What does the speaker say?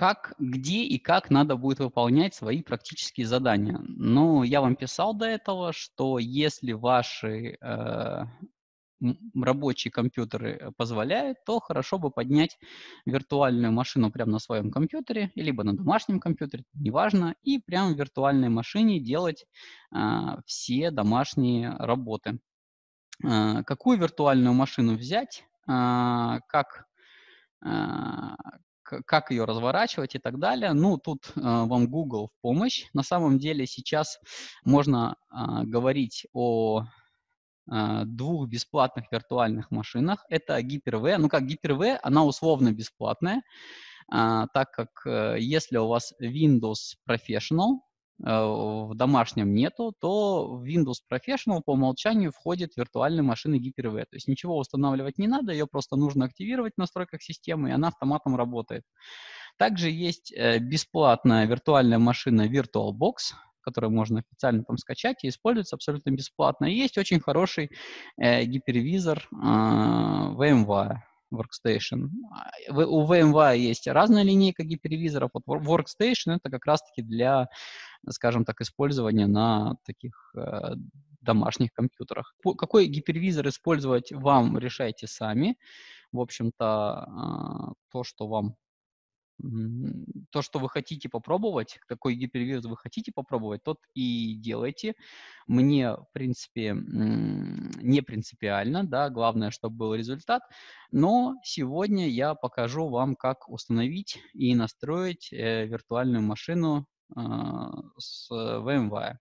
как, где и как надо будет выполнять свои практические задания. Ну, я вам писал до этого, что если ваши э, рабочие компьютеры позволяют, то хорошо бы поднять виртуальную машину прямо на своем компьютере, либо на домашнем компьютере, неважно, и прямо в виртуальной машине делать э, все домашние работы. Э, какую виртуальную машину взять, э, как э, как ее разворачивать и так далее. Ну, тут э, вам Google в помощь. На самом деле сейчас можно э, говорить о э, двух бесплатных виртуальных машинах. Это Hyper-V. Ну, как Hyper-V, она условно бесплатная, э, так как э, если у вас Windows Professional, Э, в домашнем нету, то в Windows Professional по умолчанию входит виртуальная машина Hyper-V. То есть ничего устанавливать не надо, ее просто нужно активировать в настройках системы, и она автоматом работает. Также есть э, бесплатная виртуальная машина VirtualBox, которую можно официально там скачать и используется абсолютно бесплатно. И есть очень хороший э, гипервизор VMware Workstation. А, у VMware есть разная линейка гипервизоров. Вот Workstation это как раз-таки для, скажем так, использования на таких э, домашних компьютерах. Какой гипервизор использовать вам, решайте сами. В общем-то, а, то, что вам то, что вы хотите попробовать, какой гипервирус вы хотите попробовать, тот и делайте. Мне, в принципе, не принципиально, да, главное, чтобы был результат. Но сегодня я покажу вам, как установить и настроить э, виртуальную машину а, с VMware. Э,